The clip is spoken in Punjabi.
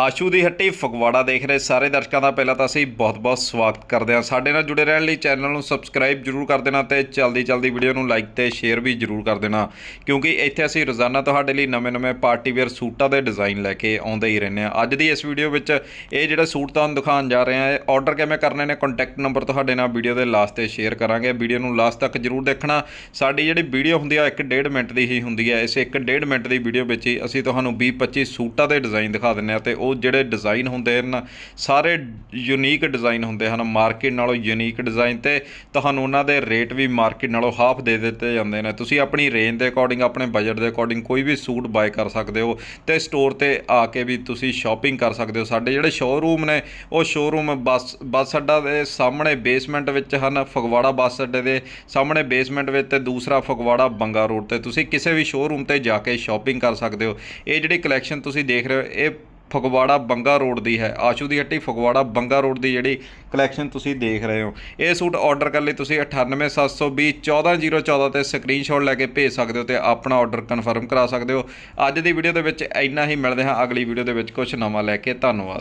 ਆਸ਼ੂ ਦੀ ਹੱਟੀ ਫਗਵਾੜਾ ਦੇਖ ਰਹੇ ਸਾਰੇ ਦਰਸ਼ਕਾਂ ਦਾ ਪਹਿਲਾਂ ਤਾਂ ਅਸੀਂ ਬਹੁਤ-ਬਹੁਤ ਸਵਾਗਤ ਕਰਦੇ ਹਾਂ ਸਾਡੇ ਨਾਲ ਜੁੜੇ ਰਹਿਣ ਲਈ ਚੈਨਲ ਨੂੰ ਸਬਸਕ੍ਰਾਈਬ ਜਰੂਰ ਕਰ ਦੇਣਾ ਤੇ ਜਲਦੀ-ਜਲਦੀ ਵੀਡੀਓ ਨੂੰ ਲਾਈਕ ਤੇ ਸ਼ੇਅਰ ਵੀ ਜਰੂਰ ਕਰ ਦੇਣਾ ਕਿਉਂਕਿ ਇੱਥੇ ਅਸੀਂ ਰੋਜ਼ਾਨਾ ਤੁਹਾਡੇ ਲਈ ਨਵੇਂ-ਨਵੇਂ ਪਾਰਟੀ ਵੇਅਰ ਸੂਟਾਂ ਦੇ ਡਿਜ਼ਾਈਨ ਲੈ ਕੇ ਆਉਂਦੇ ਹੀ ਰਹਿੰਦੇ ਹਾਂ ਅੱਜ ਦੀ ਇਸ ਵੀਡੀਓ ਵਿੱਚ ਇਹ ਜਿਹੜਾ ਸੂਟ ਤੁਹਾਨੂੰ ਦਿਖਾਉਣ ਜਾ ਰਹੇ ਹਾਂ ਆਰਡਰ ਕਿਵੇਂ ਕਰਨੇ ਨੇ ਕੰਟੈਕਟ ਨੰਬਰ ਤੁਹਾਡੇ ਨਾਲ ਵੀਡੀਓ ਦੇ ਲਾਸਟ ਤੇ ਸ਼ੇਅਰ ਕਰਾਂਗੇ ਵੀਡੀਓ ਨੂੰ ਲਾਸਟ ਤੱਕ ਜਰੂਰ ਦੇਖਣਾ ਸਾਡੀ ਜਿਹੜੀ ਵੀਡੀਓ ਹੁੰਦੀ ਹੈ 1.5 ਮਿੰਟ ਦੀ ਹੀ ਹੁੰਦੀ ਹੈ ਇਸ 1.5 ਮਿੰਟ ਦੀ ਵੀਡੀਓ ਵਿੱਚ ਹੀ ਅਸੀਂ ਤੁਹਾਨੂੰ 20-25 ਸੂਟਾਂ ਦੇ ਡਿਜ਼ਾਈਨ ਦਿਖਾ ਦਿੰਦੇ ਹਾਂ ਤੇ ਉਹ ਉਹ ਜਿਹੜੇ ਡਿਜ਼ਾਈਨ ਹੁੰਦੇ ਹਨ ਸਾਰੇ ਯੂਨੀਕ ਡਿਜ਼ਾਈਨ ਹੁੰਦੇ ਹਨ ਮਾਰਕੀਟ ਨਾਲੋਂ ਯੂਨੀਕ ਡਿਜ਼ਾਈਨ ਤੇ ਤੁਹਾਨੂੰ ਉਹਨਾਂ ਦੇ ਰੇਟ ਵੀ ਮਾਰਕੀਟ ਨਾਲੋਂ ਹਾਫ ਦੇ ਦਿੱਤੇ ਜਾਂਦੇ ਨੇ ਤੁਸੀਂ ਆਪਣੀ ਰੇਂਜ ਦੇ ਅਕੋਰਡਿੰਗ ਆਪਣੇ ਬਜਟ ਦੇ ਅਕੋਰਡਿੰਗ ਕੋਈ ਵੀ ਸੂਟ ਬਾਏ ਕਰ ਸਕਦੇ ਹੋ ਤੇ ਸਟੋਰ ਤੇ ਆ ਕੇ ਵੀ ਤੁਸੀਂ ਸ਼ਾਪਿੰਗ ਕਰ ਸਕਦੇ ਹੋ ਸਾਡੇ ਜਿਹੜੇ ਸ਼ੋਰੂਮ ਨੇ ਉਹ ਸ਼ੋਰੂਮ ਬੱਸ ਬੱਸ ਅੱਡਾ ਦੇ ਸਾਹਮਣੇ ਬੇਸਮੈਂਟ ਵਿੱਚ ਹਨ ਫਗਵਾੜਾ ਬੱਸ ਅੱਡੇ ਦੇ ਸਾਹਮਣੇ ਬੇਸਮੈਂਟ ਵਿੱਚ ਤੇ ਦੂਸਰਾ ਫਗਵਾੜਾ ਬੰਗਾ ਰੋਡ ਤੇ ਤੁਸੀਂ ਕਿਸੇ ਵੀ ਸ਼ੋਰੂਮ ਤੇ ਜਾ ਕੇ ਸ਼ਾਪਿੰਗ ਕਰ ਸਕਦੇ ਹੋ ਇਹ ਜਿਹੜੀ ਕਲੈਕਸ਼ਨ ਤੁਸੀਂ ਦੇਖ ਰਹੇ ਹੋ ਇਹ ਫਗਵਾੜਾ ਬੰਗਾ ਰੋਡ ਦੀ ਹੈ ਆਸ਼ੂ ਦੀ ਹੱਟੀ ਫਗਵਾੜਾ ਬੰਗਾ ਰੋਡ ਦੀ ਜਿਹੜੀ ਕਲੈਕਸ਼ਨ ਤੁਸੀਂ ਦੇਖ ਰਹੇ ਹੋ ਇਹ ਸੂਟ ਆਰਡਰ ਕਰਨ ਲਈ ਤੁਸੀਂ 9872014014 ਤੇ ਸਕਰੀਨਸ਼ਾਟ ਲੈ ਕੇ ਭੇਜ ਸਕਦੇ ਹੋ ਤੇ ਆਪਣਾ ਆਰਡਰ ਕਨਫਰਮ ਕਰਾ ਸਕਦੇ ਹੋ ਅੱਜ ਦੀ ਵੀਡੀਓ ਦੇ ਵਿੱਚ ਇੰਨਾ ਹੀ ਮਿਲਦੇ ਹਾਂ ਅਗਲੀ ਵੀਡੀਓ ਦੇ ਵਿੱਚ ਕੁਝ ਨਵਾਂ ਲੈ ਕੇ ਧੰਨਵਾਦ